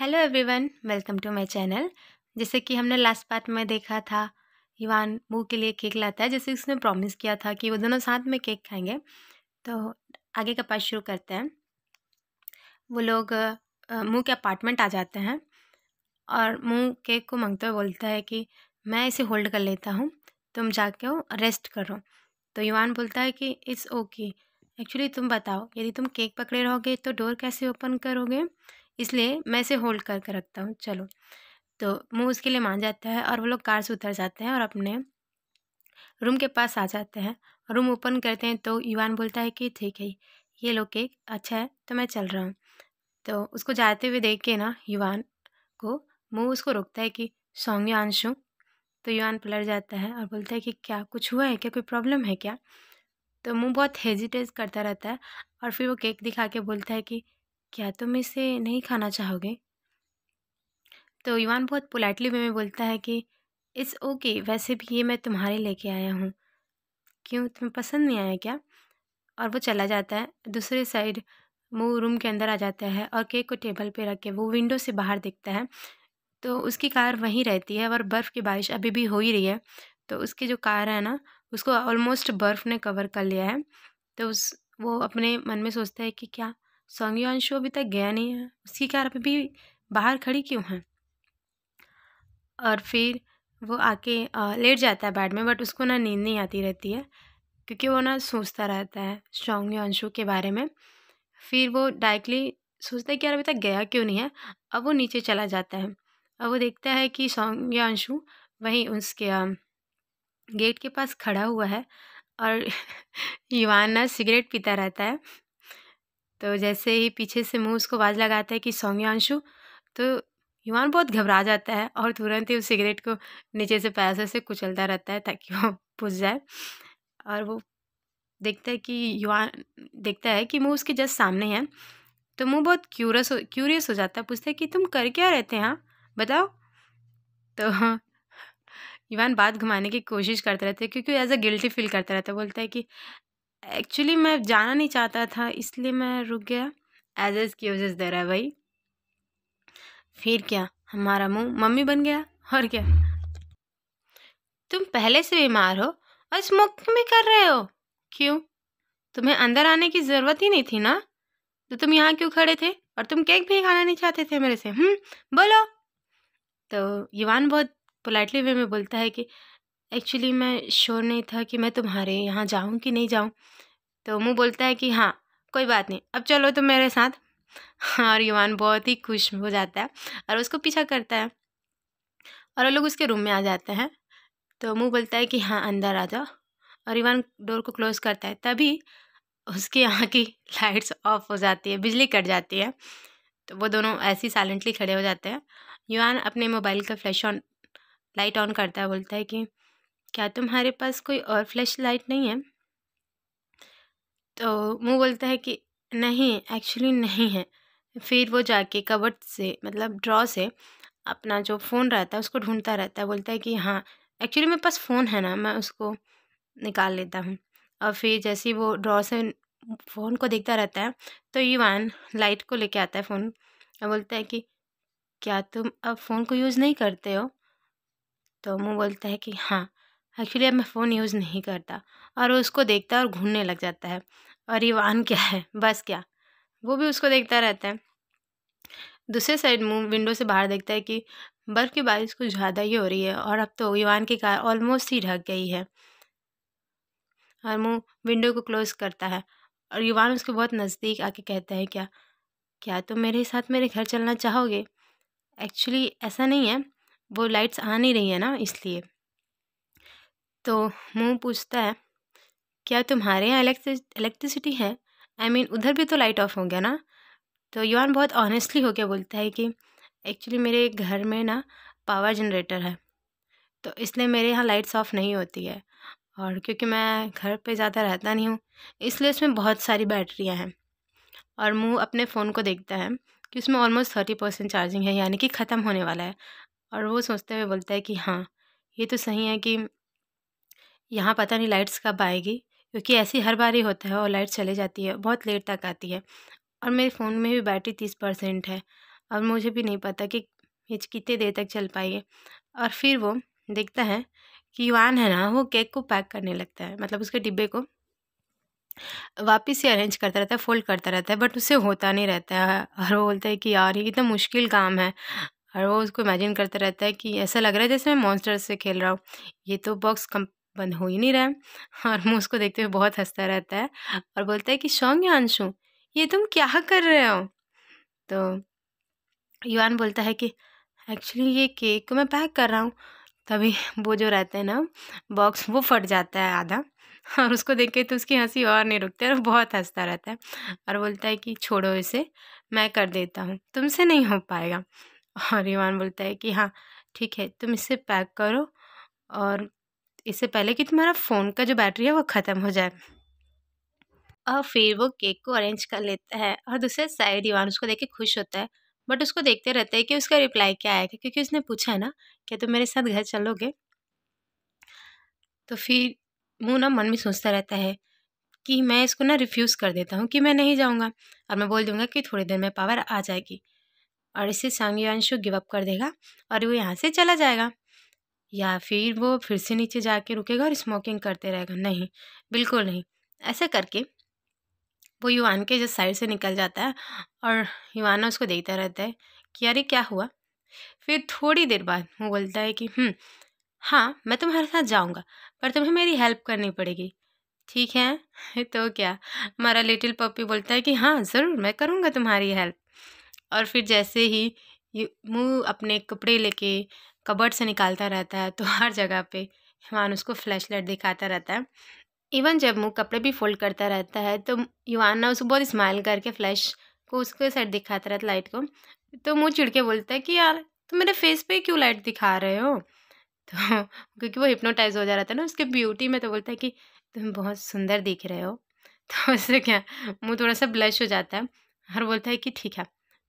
hello everyone welcome to my channel जैसे कि हमने लास्ट पार्ट में देखा था युवान मुँह के लिए केक लाता है जैसे उसने प्रॉमिस किया था कि वो दोनों साथ में केक खाएंगे तो आगे का पार्ट शुरू करते हैं वो लोग मुँह के अपार्टमेंट आ जाते हैं और मुँह केक को मांगते हुए बोलता है कि मैं इसे होल्ड कर लेता हूँ तुम जाके हो रेस्ट करो तो युवान बोलता है कि इट्स ओके एक्चुअली तुम बताओ यदि तुम केक पकड़े रहोगे तो डोर कैसे ओपन करोगे इसलिए मैं इसे होल्ड करके रखता हूँ चलो तो मुँह उसके लिए मान जाता है और वो लोग कार से उतर जाते हैं और अपने रूम के पास आ जाते हैं रूम ओपन करते हैं तो युवान बोलता है कि ठीक है ये लोग केक अच्छा है तो मैं चल रहा हूँ तो उसको जाते हुए देख के ना युवान को मुँह उसको रोकता है कि सॉन्ग यू तो युवान पलट जाता है और बोलता है कि क्या कुछ हुआ है क्या कोई प्रॉब्लम है क्या तो मुँह बहुत हेजिटेट करता रहता है और फिर वो केक दिखा के बोलता है कि क्या तुम इसे नहीं खाना चाहोगे तो युवान बहुत पोलाइटली वे में बोलता है कि इट्स ओके okay, वैसे भी ये मैं तुम्हारे लेके आया हूँ क्यों तुम्हें पसंद नहीं आया क्या और वो चला जाता है दूसरे साइड वो रूम के अंदर आ जाता है और केक को टेबल पे रख के वो विंडो से बाहर दिखता है तो उसकी कार वहीं रहती है और बर्फ़ की बारिश अभी भी हो ही रही है तो उसकी जो कार है ना उसको ऑलमोस्ट बर्फ़ ने कवर कर लिया है तो उस वो अपने मन में सोचता है कि क्या सोंग अंशु अभी तक गया नहीं है उसकी कार अभी बाहर खड़ी क्यों है और फिर वो आके लेट जाता है बेड में बट उसको ना नींद नहीं आती रहती है क्योंकि वो ना सोचता रहता है सॉन्ग अंशु के बारे में फिर वो डायरेक्टली सोचता है कि यार अभी तक गया क्यों नहीं है अब वो नीचे चला जाता है अब वो देखता है कि सॉन्ग अंशु वहीं उसके गेट के पास खड़ा हुआ है और युवान ना सिगरेट पीता रहता है तो जैसे ही पीछे से मुँह उसको आवाज़ लगाता है कि सौम्यांशु तो युवान बहुत घबरा जाता है और तुरंत ही उस सिगरेट को नीचे से पैसे से कुचलता रहता है ताकि वो पुस जाए और वो देखता है कि युवान देखता है कि मुँह उसके जस्ट सामने है तो मुँह बहुत क्यूरस हो क्यूरियस हो जाता है पूछता है कि तुम कर क्या रहते हैं हाँ बताओ तो युवान बात घुमाने की कोशिश करते रहते हैं क्योंकि एज अ गिल्टी फील करता रहता है बोलता है कि एक्चुअली मैं जाना नहीं चाहता था इसलिए मैं रुक गया एज वजह दे रहा है भाई फिर क्या हमारा मुंह मम्मी बन गया और क्या तुम पहले से बीमार हो और स्मोक भी कर रहे हो क्यों तुम्हें अंदर आने की ज़रूरत ही नहीं थी ना तो तुम यहाँ क्यों खड़े थे और तुम केक भी खाना नहीं चाहते थे मेरे से हम्म बोलो तो युवान बहुत पोलाइटली वे में बोलता है कि एक्चुअली मैं श्योर नहीं था कि मैं तुम्हारे यहाँ जाऊँ कि नहीं जाऊँ तो मुँह बोलता है कि हाँ कोई बात नहीं अब चलो तुम मेरे साथ हाँ, और युवान बहुत ही खुश हो जाता है और उसको पीछा करता है और वो लोग उसके रूम में आ जाते हैं तो मुँह बोलता है कि हाँ अंदर आ जाओ और युवान डोर को क्लोज़ करता है तभी उसके यहाँ की लाइट्स ऑफ हो जाती है बिजली कट जाती है तो वो दोनों ऐसे ही साइलेंटली खड़े हो जाते हैं युवान अपने मोबाइल का फ्लैश ऑन लाइट ऑन करता है बोलता है कि क्या तुम्हारे पास कोई और फ्लैश लाइट नहीं है तो वो बोलता है कि नहीं एक्चुअली नहीं है फिर वो जाके कवर्ड से मतलब ड्रॉ से अपना जो फ़ोन रहता है उसको ढूंढता रहता है बोलता है कि हाँ एक्चुअली मेरे पास फ़ोन है ना मैं उसको निकाल लेता हूँ और फिर जैसे ही वो ड्रॉ से फ़ोन को देखता रहता है तो यूवान लाइट को लेके आता है फ़ोन और बोलता है कि क्या तुम अब फ़ोन को यूज़ नहीं करते हो तो मुँह बोलता है कि हाँ एक्चुअली अब मैं फ़ोन यूज़ नहीं करता और उसको देखता है और घूमने लग जाता है और ईवान क्या है बस क्या वो भी उसको देखता रहता है दूसरे साइड मुँह विंडो से बाहर देखता है कि बर्फ़ की बारिश कुछ ज़्यादा ही हो रही है और अब तो ईवान की कार ऑलमोस्ट ही ढक गई है और मुँह विंडो को क्लोज़ करता है और ईवान उसके बहुत नज़दीक आके कहता है क्या क्या तुम तो मेरे साथ मेरे घर चलना चाहोगे एक्चुअली ऐसा नहीं है वो लाइट्स आ नहीं रही है ना इसलिए तो मुँह पूछता है क्या तुम्हारे यहाँ इलेक्ट्रिसिटी है आई I मीन mean, उधर भी तो लाइट ऑफ हो गया ना तो युवान बहुत ऑनेस्टली होकर बोलता है कि एक्चुअली मेरे घर में ना पावर जनरेटर है तो इसलिए मेरे यहाँ लाइट्स ऑफ नहीं होती है और क्योंकि मैं घर पे ज़्यादा रहता नहीं हूँ इसलिए उसमें बहुत सारी बैटरियाँ हैं और मुँह अपने फ़ोन को देखता है कि उसमें ऑलमोस्ट थर्टी परसेंट चार्जिंग है यानी कि ख़त्म होने वाला है और वो सोचते हुए बोलता है कि हाँ ये तो सही है कि यहाँ पता नहीं लाइट्स कब आएगी क्योंकि ऐसी हर बार ही होता है और लाइट चले जाती है बहुत लेट तक आती है और मेरे फ़ोन में भी बैटरी तीस परसेंट है और मुझे भी नहीं पता कि ये कितने देर तक चल पाएगी और फिर वो देखता है कि युवान है ना वो केक को पैक करने लगता है मतलब उसके डिब्बे को वापस से अरेंज करता रहता है फोल्ड करता रहता है बट उससे होता नहीं रहता है और वो बोलता है कि यार ये इतना मुश्किल काम है और वो उसको इमेजिन करता रहता है कि ऐसा लग रहा है जैसे मैं मॉन्स्टर से खेल रहा हूँ ये तो बॉक्स कम बंद हो ही नहीं रहा है और मैं उसको देखते हुए बहुत हंसता रहता है और बोलता है कि शौंग अंशु ये तुम क्या कर रहे हो तो युवान बोलता है कि एक्चुअली ये केक को मैं पैक कर रहा हूँ तभी वो जो रहते हैं ना बॉक्स वो फट जाता है आधा और उसको देख के तो उसकी हंसी और नहीं रुकती और बहुत हंसता रहता है और बोलता है कि छोड़ो इसे मैं कर देता हूँ तुमसे नहीं हो पाएगा और युवान बोलता है कि हाँ ठीक है तुम इसे पैक करो और इससे पहले कि तुम्हारा फ़ोन का जो बैटरी है वो ख़त्म हो जाए और फिर वो केक को अरेंज कर लेता है और दूसरे साइड दीवान उसको देख के खुश होता है बट उसको देखते रहते हैं कि उसका रिप्लाई क्या आएगा क्योंकि उसने पूछा है ना क्या तुम मेरे साथ घर चलोगे तो फिर मुँह ना मन में सोचता रहता है कि मैं इसको ना रिफ्यूज़ कर देता हूँ कि मैं नहीं जाऊँगा और मैं बोल दूँगा कि थोड़ी देर में पावर आ जाएगी और इससे सांग गिव अप कर देगा और वो यहाँ से चला जाएगा या फिर वो फिर से नीचे जाके रुकेगा और स्मोकिंग करते रहेगा नहीं बिल्कुल नहीं ऐसा करके वो युवान के जस्ट साइड से निकल जाता है और युवाना उसको देखता रहता है कि अरे क्या हुआ फिर थोड़ी देर बाद वो बोलता है कि हम्म, हाँ मैं तुम्हारे साथ जाऊँगा पर तुम्हें मेरी हेल्प करनी पड़ेगी ठीक है तो क्या हमारा लिटिल पप्पी बोलता है कि हाँ ज़रूर मैं करूँगा तुम्हारी हेल्प और फिर जैसे ही मुँह अपने कपड़े लेके कबर्ड से निकालता रहता है तो हर जगह पे युवान उसको लाइट दिखाता रहता है इवन जब मुँह कपड़े भी फोल्ड करता रहता है तो युवान ना उसको बहुत स्माइल करके फ्लैश को उसके साइड दिखाता रहता लाइट को तो मुँह चिड़के बोलता है कि यार तुम मेरे फेस पे क्यों लाइट दिखा रहे हो तो क्योंकि वो हिप्नोटाइज हो जा रहा था ना उसके ब्यूटी में तो बोलता है कि तुम बहुत सुंदर दिख रहे हो तो उससे क्या मुँह थोड़ा सा ब्लश हो जाता है और बोलता है कि ठीक है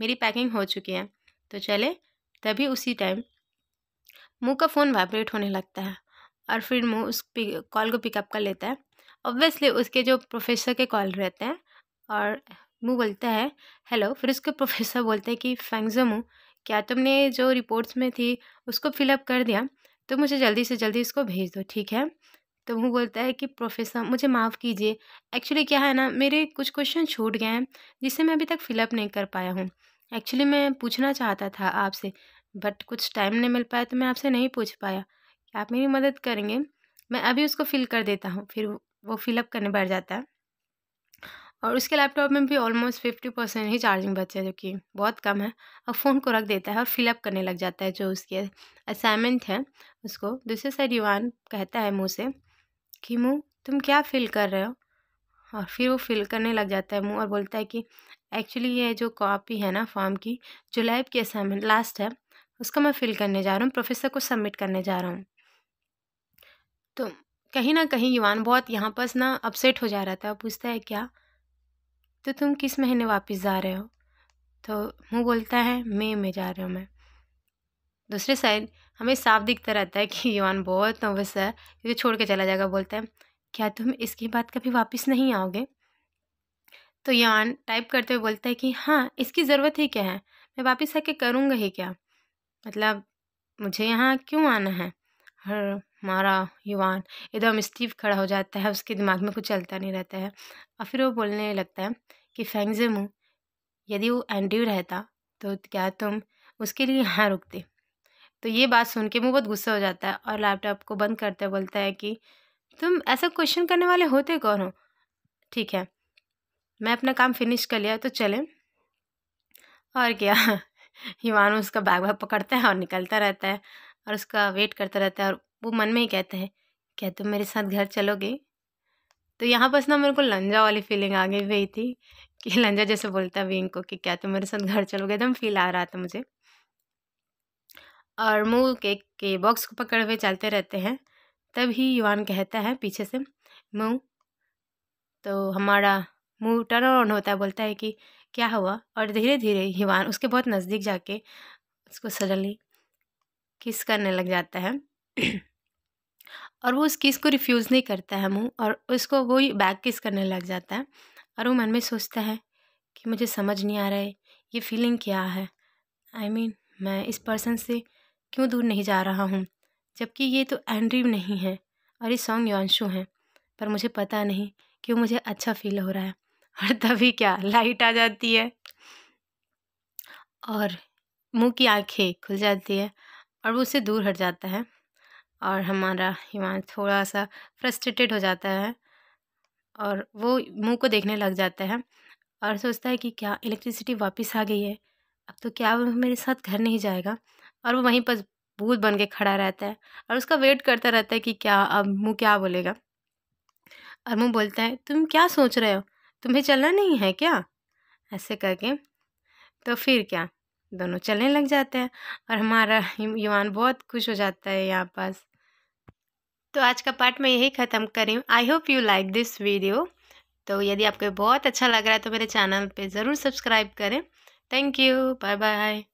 मेरी पैकिंग हो चुकी है तो चले तभी उसी टाइम मुंह का फ़ोन वाइब्रेट होने लगता है और फिर मुंह उस कॉल को पिकअप कर लेता है ऑब्वियसली उसके जो प्रोफेसर के कॉल रहते हैं और मुँह बोलता है हेलो फिर उसके प्रोफेसर बोलते हैं कि फैंगजो मुँह क्या तुमने जो रिपोर्ट्स में थी उसको फिलअप कर दिया तो मुझे जल्दी से जल्दी इसको भेज दो ठीक है तो वो बोलता है कि प्रोफेसर मुझे माफ़ कीजिए एक्चुअली क्या है ना मेरे कुछ क्वेश्चन छूट गए हैं जिसे मैं अभी तक फिलअप नहीं कर पाया हूँ एक्चुअली मैं पूछना चाहता था आपसे बट कुछ टाइम नहीं मिल पाया तो मैं आपसे नहीं पूछ पाया कि आप मेरी मदद करेंगे मैं अभी उसको फिल कर देता हूँ फिर वो फिलअप करने बैठ जाता है और उसके लैपटॉप में भी ऑलमोस्ट फिफ्टी परसेंट ही चार्जिंग बचे है जो कि बहुत कम है और फ़ोन को रख देता है और फिलअप करने लग जाता है जो उसके असाइनमेंट है उसको दूसरे साइड युवान कहता है मुँह से कि मुँह तुम क्या फ़िल कर रहे हो और फिर वो फिल करने लग जाता है मुँह और बोलता है कि एक्चुअली ये जो कॉपी है ना फॉर्म की जो लैब की असाइनमेंट लास्ट है उसका मैं फिल करने जा रहा हूँ प्रोफेसर को सबमिट करने जा रहा हूँ तो कहीं ना कहीं युवान बहुत यहाँ पर ना अपसेट हो जा रहा था पूछता है क्या तो तुम किस महीने वापस जा रहे हो तो मुँह बोलता है मे में जा रहे हो मैं दूसरे साइड हमें साफ दिखता रहता है कि युवान बहुत नर्वस है क्योंकि छोड़ के चला जाएगा बोलता है क्या तुम इसके बाद कभी वापस नहीं आओगे तो युवान टाइप करते हुए बोलता है कि हाँ इसकी ज़रूरत ही क्या है मैं वापस आके करूँगा ही क्या मतलब मुझे यहाँ क्यों आना है हर हमारा युवान एकदम स्टीव खड़ा हो जाता है उसके दिमाग में कुछ चलता नहीं रहता है और फिर वो बोलने लगता है कि फेंगजे मुँह यदि वो एंड्यू रहता तो क्या तुम उसके लिए यहाँ रुकते तो ये बात सुन के मुँह बहुत गुस्सा हो जाता है और लैपटॉप को बंद करते बोलता है कि तुम ऐसा क्वेश्चन करने वाले होते कौन हो ठीक है मैं अपना काम फिनिश कर लिया तो चलें और क्या युवान उसका बैग वैग पकड़ता है और निकलता रहता है और उसका वेट करता रहता है और वो मन में ही कहते हैं क्या तुम मेरे साथ घर चलोगे तो यहाँ बस ना मेरे को लंजा वाली फीलिंग आ गई हुई थी कि लंजा जैसे बोलता है को कि क्या तुम मेरे साथ घर चलोगे एकदम फील आ रहा था मुझे और मुँह केक के बॉक्स को पकड़ हुए चलते रहते हैं तभी युवान कहता है पीछे से मुँह तो हमारा मुँह टर्न ऑन होता है बोलता है कि क्या हुआ और धीरे धीरे हिवान उसके बहुत नज़दीक जाके उसको सडनली किस करने लग जाता है और वो उस किस को रिफ्यूज़ नहीं करता है मुँह और उसको वो बैक किस करने लग जाता है और वो मन में सोचता है कि मुझे समझ नहीं आ रहा है ये फीलिंग क्या है आई I मीन mean, मैं इस पर्सन से क्यों दूर नहीं जा रहा हूँ जबकि ये तो एंड्रीव नहीं है और ये सॉन्ग योंशू हैं पर मुझे पता नहीं क्यों मुझे अच्छा फील हो रहा है और तभी क्या लाइट आ जाती है और मुंह की आंखें खुल जाती है और वो उसे दूर हट जाता है और हमारा ईमान थोड़ा सा फ्रस्ट्रेटेड हो जाता है और वो मुंह को देखने लग जाता है और सोचता है कि क्या इलेक्ट्रिसिटी वापस आ गई है अब तो क्या वो मेरे साथ घर नहीं जाएगा और वो वहीं पर भूत बन के खड़ा रहता है और उसका वेट करता रहता है कि क्या अब मुँह क्या बोलेगा और मुँह बोलता है तुम क्या सोच रहे हो तुम्हें चलना नहीं है क्या ऐसे करके तो फिर क्या दोनों चलने लग जाते हैं और हमारा युवान बहुत खुश हो जाता है यहाँ पास तो आज का पार्ट मैं यही ख़त्म करी I hope you like this video तो यदि आपको बहुत अच्छा लग रहा है तो मेरे चैनल पे ज़रूर सब्सक्राइब करें थैंक यू बाय बाय